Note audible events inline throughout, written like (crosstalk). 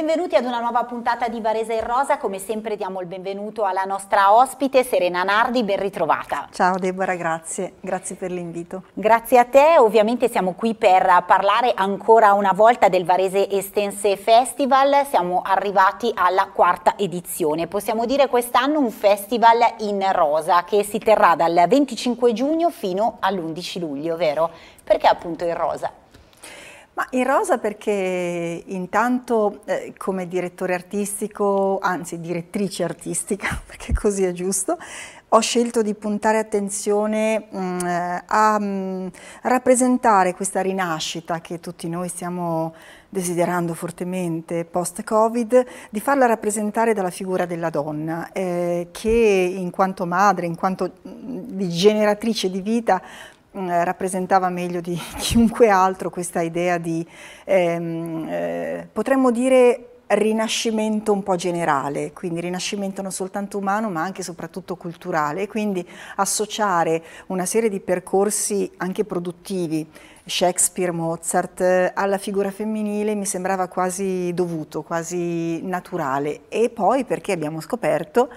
Benvenuti ad una nuova puntata di Varese in Rosa, come sempre diamo il benvenuto alla nostra ospite Serena Nardi, ben ritrovata. Ciao Deborah, grazie, grazie per l'invito. Grazie a te, ovviamente siamo qui per parlare ancora una volta del Varese Estense Festival, siamo arrivati alla quarta edizione, possiamo dire quest'anno un festival in rosa che si terrà dal 25 giugno fino all'11 luglio, vero? Perché appunto in rosa? Ma in rosa perché intanto eh, come direttore artistico, anzi direttrice artistica, (laughs) perché così è giusto, ho scelto di puntare attenzione mh, mm, a mh, mm, rappresentare questa rinascita che tutti noi stiamo desiderando fortemente post-Covid, di farla rappresentare dalla figura della donna, eh, che in quanto madre, in quanto mh, mm, generatrice di vita, Mm, eh, rappresentava meglio di (laughs) chiunque altro questa idea di, ehm, eh, potremmo dire, rinascimento un po' generale, quindi rinascimento non soltanto umano ma anche e soprattutto culturale e quindi associare una serie di percorsi anche produttivi, Shakespeare, Mozart, eh, alla figura femminile mi sembrava quasi dovuto, quasi naturale e poi perché abbiamo scoperto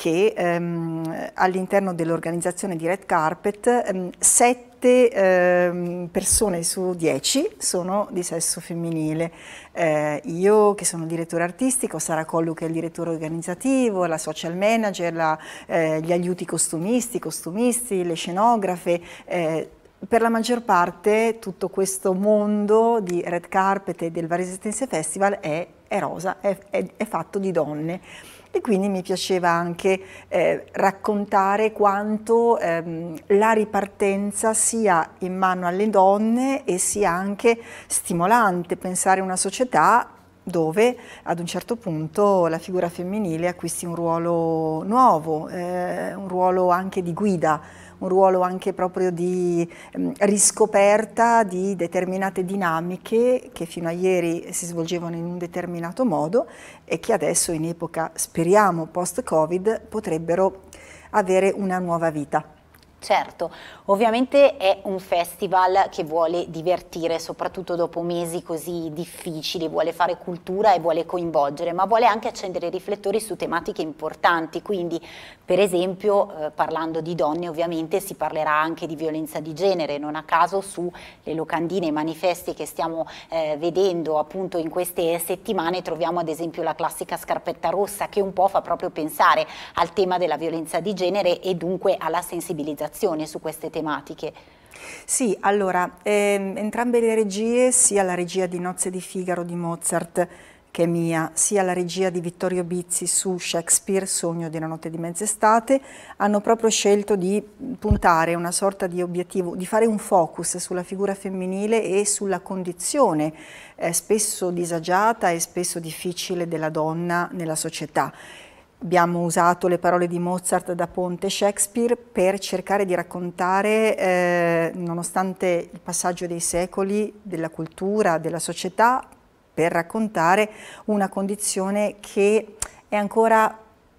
che ehm, all'interno dell'organizzazione di Red Carpet ehm, sette ehm, persone su dieci sono di sesso femminile. Eh, io che sono direttore artistico, Sara Collu che è il direttore organizzativo, la social manager, la, eh, gli aiuti costumisti, costumisti, le scenografe. Eh, per la maggior parte tutto questo mondo di Red Carpet e del Varese Tense Festival è, è rosa, è, è, è fatto di donne e quindi mi piaceva anche eh, raccontare quanto ehm, la ripartenza sia in mano alle donne e sia anche stimolante pensare a una società dove ad un certo punto la figura femminile acquisti un ruolo nuovo, eh, un ruolo anche di guida, un ruolo anche proprio di ehm, riscoperta di determinate dinamiche che fino a ieri si svolgevano in un determinato modo e che adesso in epoca, speriamo, post-Covid potrebbero avere una nuova vita. Certo, ovviamente è un festival che vuole divertire, soprattutto dopo mesi così difficili, vuole fare cultura e vuole coinvolgere, ma vuole anche accendere i riflettori su tematiche importanti, quindi per esempio eh, parlando di donne ovviamente si parlerà anche di violenza di genere, non a caso sulle locandine, e manifesti che stiamo eh, vedendo appunto in queste settimane troviamo ad esempio la classica scarpetta rossa che un po' fa proprio pensare al tema della violenza di genere e dunque alla sensibilizzazione collaborazione su queste tematiche. Sì, allora, ehm, entrambe le regie, sia la regia di Nozze di Figaro di Mozart che è mia, sia la regia di Vittorio Bizzi su Shakespeare, Sogno di una notte di mezz'estate, hanno proprio scelto di puntare una sorta di obiettivo, di fare un focus sulla figura femminile e sulla condizione eh, spesso disagiata e spesso difficile della donna nella società abbiamo usato le parole di Mozart, da Ponte Shakespeare per cercare di raccontare, eh, nonostante il passaggio dei secoli, della cultura, della società, per raccontare una condizione che è ancora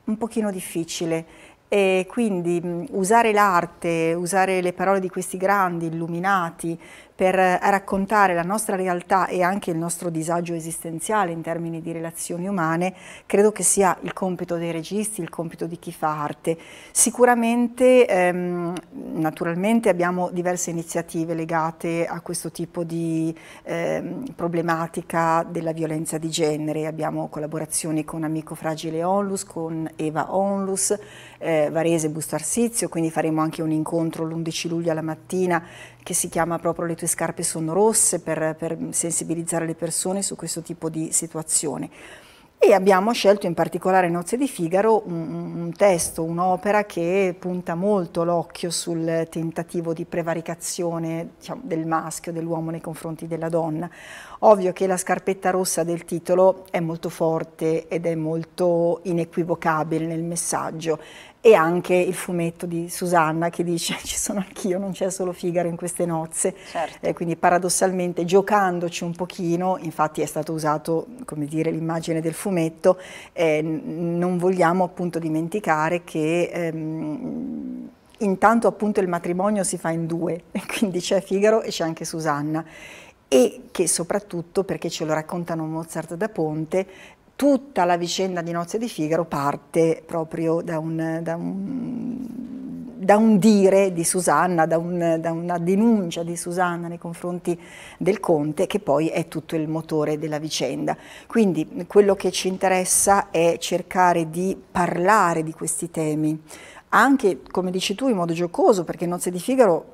un pochino difficile. E quindi mm, usare l'arte, usare le parole di questi grandi illuminati per eh, raccontare la nostra realtà e anche il nostro disagio esistenziale in termini di relazioni umane, credo che sia il compito dei registi, il compito di chi fa arte. Sicuramente, ehm, naturalmente, abbiamo diverse iniziative legate a questo tipo di ehm, problematica della violenza di genere. Abbiamo collaborazioni con Amico Fragile Onlus, con Eva Onlus, eh, Varese Busto Arsizio, quindi faremo anche un incontro l'11 luglio alla mattina che si chiama proprio Le tue scarpe sono rosse per, per sensibilizzare le persone su questo tipo di situazione. E abbiamo scelto in particolare Nozze di Figaro un, un testo, un'opera che punta molto l'occhio sul tentativo di prevaricazione diciamo, del maschio, dell'uomo nei confronti della donna. Ovvio che la scarpetta rossa del titolo è molto forte ed è molto inequivocabile nel messaggio e anche il fumetto di Susanna che dice ci sono anch'io, non c'è solo Figaro in queste nozze, certo. eh, quindi paradossalmente giocandoci un pochino, infatti è stato usato come dire l'immagine del fumetto, eh, non vogliamo appunto dimenticare che ehm, intanto appunto il matrimonio si fa in due, (laughs) quindi c'è Figaro e c'è anche Susanna e che soprattutto, perché ce lo raccontano Mozart da Ponte, tutta la vicenda di Nozze di Figaro parte proprio da un, da un, da un dire di Susanna, da, un, da, una denuncia di Susanna nei confronti del conte che poi è tutto il motore della vicenda. Quindi quello che ci interessa è cercare di parlare di questi temi, anche come dici tu in modo giocoso perché Nozze di Figaro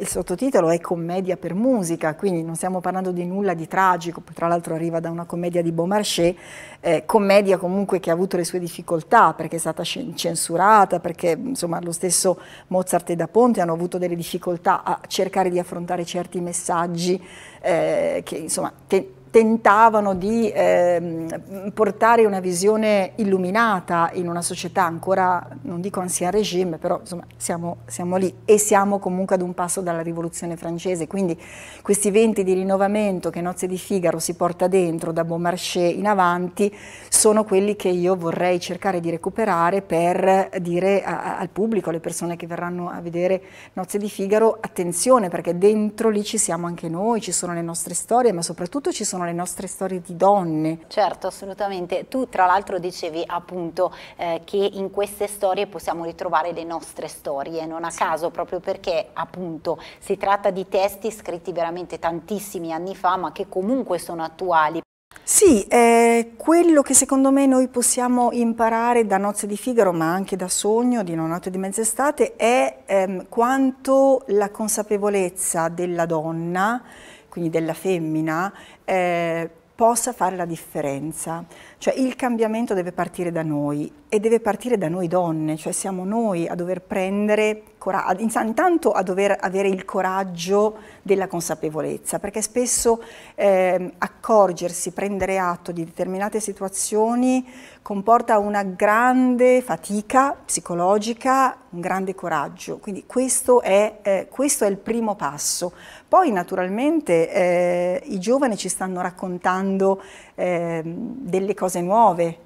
il sottotitolo è commedia per musica, quindi non stiamo parlando di nulla di tragico, tra l'altro arriva da una commedia di Beaumarchais, eh, commedia comunque che ha avuto le sue difficoltà perché è stata censurata, perché insomma, lo stesso Mozart e Da Ponte hanno avuto delle difficoltà a cercare di affrontare certi messaggi eh, che insomma, che tentavano di eh, portare una visione illuminata in una società ancora, non dico ancien regime, però insomma siamo, siamo, lì e siamo comunque ad un passo dalla rivoluzione francese, quindi questi venti di rinnovamento che Nozze di Figaro si porta dentro da Beaumarchais in avanti sono quelli che io vorrei cercare di recuperare per dire a, a, al pubblico, alle persone che verranno a vedere Nozze di Figaro, attenzione perché dentro lì ci siamo anche noi, ci sono le nostre storie, ma soprattutto ci sono le le nostre storie di donne. Certo, assolutamente. Tu tra l'altro dicevi appunto eh, che in queste storie possiamo ritrovare le nostre storie, non a sì. caso, proprio perché appunto si tratta di testi scritti veramente tantissimi anni fa, ma che comunque sono attuali. Sì, eh, quello che secondo me noi possiamo imparare da Nozze di Figaro, ma anche da Sogno, di Nonato di Mezz'estate, è ehm, quanto la consapevolezza della donna quindi della femmina, eh, possa fare la differenza. Cioè il cambiamento deve partire da noi e deve partire da noi donne, cioè siamo noi a dover prendere coraggio, intanto a dover avere il coraggio della consapevolezza, perché spesso eh, accorgersi, prendere atto di determinate situazioni comporta una grande fatica psicologica, un grande coraggio, quindi questo è, eh, questo è il primo passo. Poi naturalmente eh, i giovani ci stanno raccontando eh, delle cose nuove.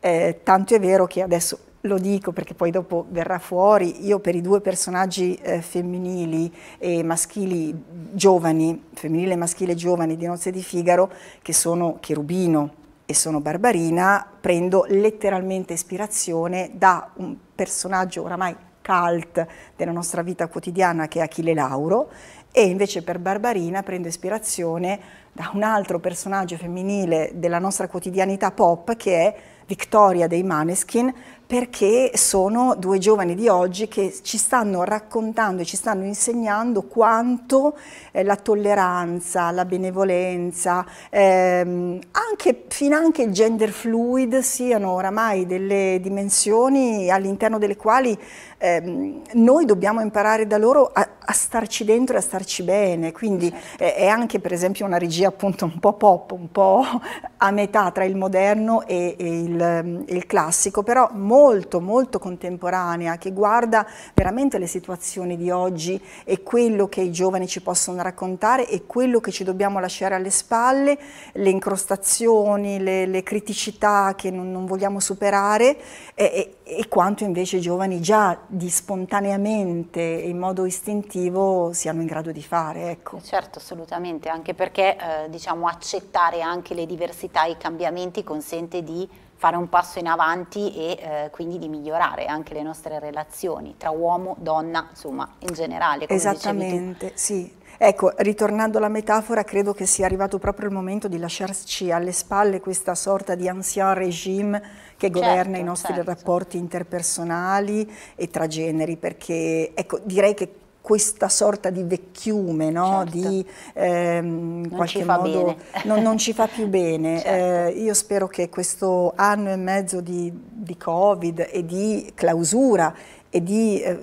Eh, tanto è vero che adesso lo dico perché poi dopo verrà fuori, io per i due personaggi eh, femminili e maschili giovani, femminile e maschile giovani di Nozze di Figaro, che sono Cherubino e sono Barbarina, prendo letteralmente ispirazione da un personaggio oramai cult della nostra vita quotidiana che è Achille Lauro e invece per Barbarina prende ispirazione da un altro personaggio femminile della nostra quotidianità pop che è Victoria dei Maneskin perché sono due giovani di oggi che ci stanno raccontando e ci stanno insegnando quanto eh, la tolleranza, la benevolenza, ehm, anche, fin anche il gender fluid siano oramai delle dimensioni all'interno delle quali ehm, noi dobbiamo imparare da loro a, a, starci dentro e a starci bene, quindi certo. eh, è anche per esempio una regia appunto un po' pop, un po' a metà tra il moderno e, e il, ehm, il, classico, però molto molto contemporanea, che guarda veramente le situazioni di oggi e quello che i giovani ci possono raccontare e quello che ci dobbiamo lasciare alle spalle, le incrostazioni, le, le criticità che non, non vogliamo superare. E, e, e quanto invece i giovani già di spontaneamente, e in modo istintivo, siano in grado di fare. Ecco. Certo, assolutamente, anche perché eh, diciamo, accettare anche le diversità e i cambiamenti consente di fare un passo in avanti e eh, quindi di migliorare anche le nostre relazioni tra uomo, donna, insomma, in generale. Esattamente, sì. Ecco, ritornando alla metafora, credo che sia arrivato proprio il momento di lasciarci alle spalle questa sorta di ancien regime che certo, governa i certo, nostri certo. rapporti interpersonali e tra generi, perché ecco, direi che questa sorta di vecchiume, no? certo. di ehm, qualche modo non, non, ci fa più bene. (laughs) Certo. Eh, io spero che questo anno e mezzo di, di Covid e di clausura e di eh,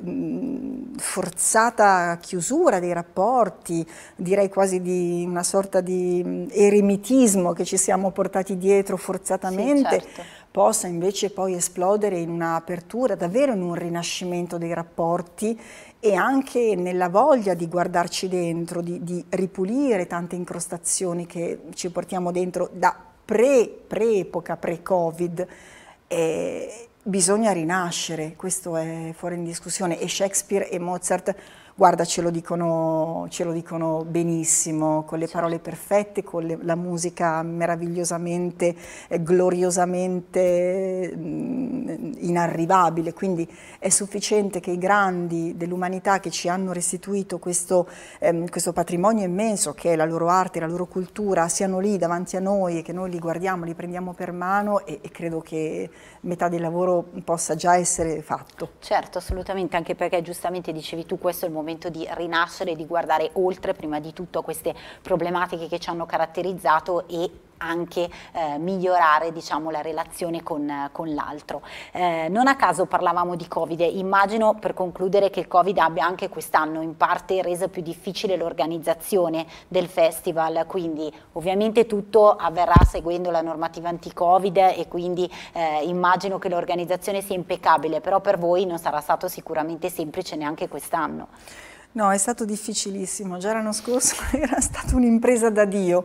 forzata chiusura dei rapporti, direi quasi di una sorta di mm, eremitismo che ci siamo portati dietro forzatamente. Sì, certo possa invece poi esplodere in un'apertura, davvero in un rinascimento dei rapporti e anche nella voglia di guardarci dentro, di, di ripulire tante incrostazioni che ci portiamo dentro da pre-epoca, pre pre-covid. Eh, bisogna rinascere, questo è fuori in discussione, e Shakespeare e Mozart Guarda, ce lo dicono, ce lo dicono benissimo, con le parole perfette, con le, la musica meravigliosamente, eh, gloriosamente mh, mm, inarrivabile. Quindi è sufficiente che i grandi dell'umanità che ci hanno restituito questo, ehm, questo patrimonio immenso che è la loro arte, la loro cultura, siano lì davanti a noi e che noi li guardiamo, li prendiamo per mano e, e credo che metà del lavoro possa già essere fatto. Certo, assolutamente, anche perché giustamente dicevi tu, questo è il momento momento di rinascere, di guardare oltre prima di tutto a queste problematiche che ci hanno caratterizzato e anche eh, migliorare diciamo, la relazione con, con l'altro. Eh, non a caso parlavamo di Covid, immagino per concludere che il Covid abbia anche quest'anno in parte reso più difficile l'organizzazione del festival, quindi ovviamente tutto avverrà seguendo la normativa anti-Covid e quindi eh, immagino che l'organizzazione sia impeccabile, però per voi non sarà stato sicuramente semplice neanche quest'anno. No, è stato difficilissimo, già l'anno scorso (laughs) era stata un'impresa da Dio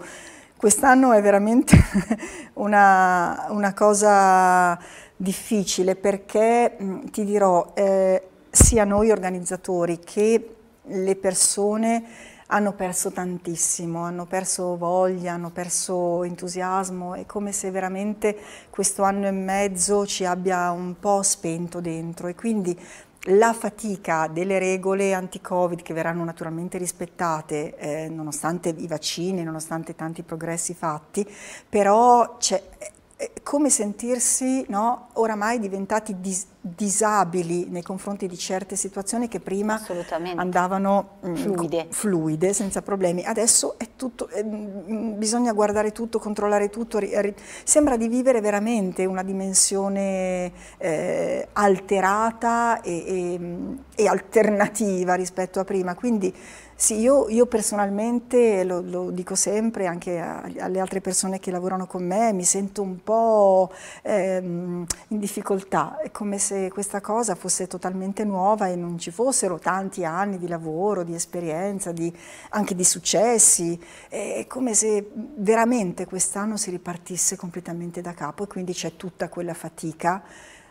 Quest'anno è veramente (laughs) una, una, cosa difficile perché mm, ti dirò, eh, sia noi organizzatori che le persone hanno perso tantissimo, hanno perso voglia, hanno perso entusiasmo, è come se veramente questo anno e mezzo ci abbia un po' spento dentro e quindi la fatica delle regole anti-Covid che verranno naturalmente rispettate eh, nonostante i vaccini, nonostante tanti progressi fatti, però c'è, come sentirsi no, oramai diventati dis disabili nei confronti di certe situazioni che prima andavano mm, fluide. fluide. senza problemi. Adesso tutto, eh, bisogna guardare tutto, controllare tutto. Sembra di vivere veramente una dimensione eh, alterata e, e, mm, e alternativa rispetto a prima. Quindi sì, io, io personalmente, lo, lo, dico sempre anche alle altre persone che lavorano con me, mi sento un po' ehm, in difficoltà, è come se questa cosa fosse totalmente nuova e non ci fossero tanti anni di lavoro, di esperienza, di, anche di successi, è come se veramente quest'anno si ripartisse completamente da capo e quindi c'è tutta quella fatica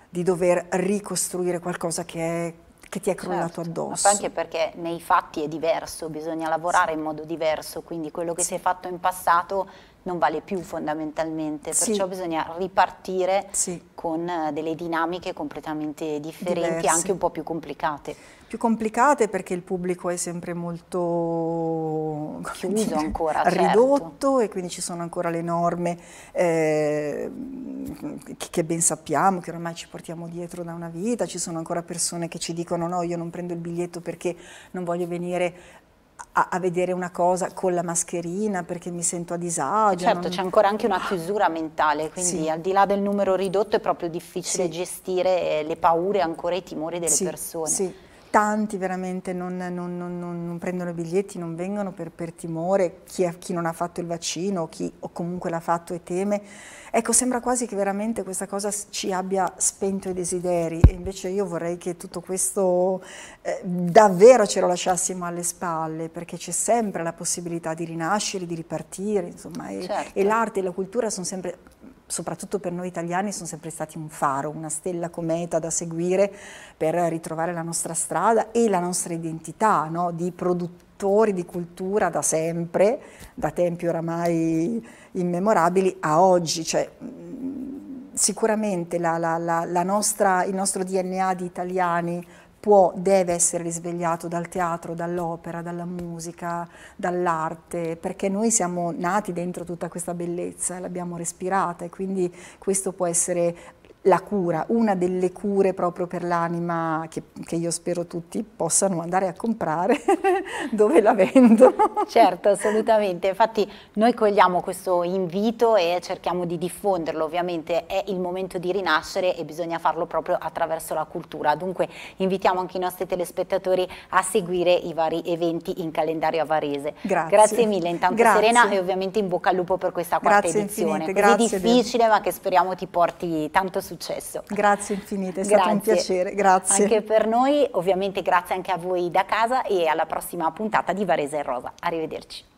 di dover ricostruire qualcosa che è che ti è crollato certo. addosso. Ma anche perché nei fatti è diverso, bisogna lavorare sì. in modo diverso, quindi quello che sì. si è fatto in passato non vale più fondamentalmente, perciò sì. bisogna ripartire con eh, delle dinamiche completamente differenti, Diversi. anche un po' più complicate più complicate perché il pubblico è sempre molto chiuso dire, (laughs) ancora, certo. ridotto certo. e quindi ci sono ancora le norme eh, che, ben sappiamo, che ormai ci portiamo dietro da una vita, ci sono ancora persone che ci dicono no, io non prendo il biglietto perché non voglio venire a, a vedere una cosa con la mascherina perché mi sento a disagio. Certo, non... c'è ancora anche una chiusura mentale, quindi sì. al di là del numero ridotto è proprio difficile sì. gestire le paure, ancora i timori delle sì, persone. Sì tanti veramente non, non, non, non, prendono biglietti, non vengono per, per timore, chi, ha, chi, non ha fatto il vaccino chi, o comunque l'ha fatto e teme. Ecco, sembra quasi che veramente questa cosa ci abbia spento i desideri e invece io vorrei che tutto questo eh, davvero ce lo lasciassimo alle spalle perché c'è sempre la possibilità di rinascere, di ripartire, insomma, e, certo. e l'arte e la cultura sono sempre soprattutto per noi italiani sono sempre stati un faro, una stella cometa da seguire per ritrovare la nostra strada e la nostra identità no? di produttori di cultura da sempre, da tempi oramai immemorabili a oggi. Cioè, mm, sicuramente la, la, la, nostra, il nostro DNA di italiani può, deve essere risvegliato dal teatro, dall'opera, dalla musica, dall'arte, perché noi siamo nati dentro tutta questa bellezza, e l'abbiamo respirata e quindi questo può essere la cura, una delle cure proprio per l'anima che, che, io spero tutti possano andare a comprare (laughs) dove la vendono. Certo, assolutamente. Infatti noi cogliamo questo invito e cerchiamo di diffonderlo. Ovviamente è il momento di rinascere e bisogna farlo proprio attraverso la cultura. Dunque invitiamo anche i nostri telespettatori a seguire i vari eventi in calendario avarese. Grazie. Grazie mille intanto Grazie. Serena e ovviamente in bocca al lupo per questa quarta Grazie edizione. Infinite. Così Grazie difficile ma che speriamo ti porti tanto successo successo. Grazie infinite, è grazie. stato un piacere, grazie. Anche per noi, ovviamente grazie anche a voi da casa e alla prossima puntata di Varese e Rosa. Arrivederci.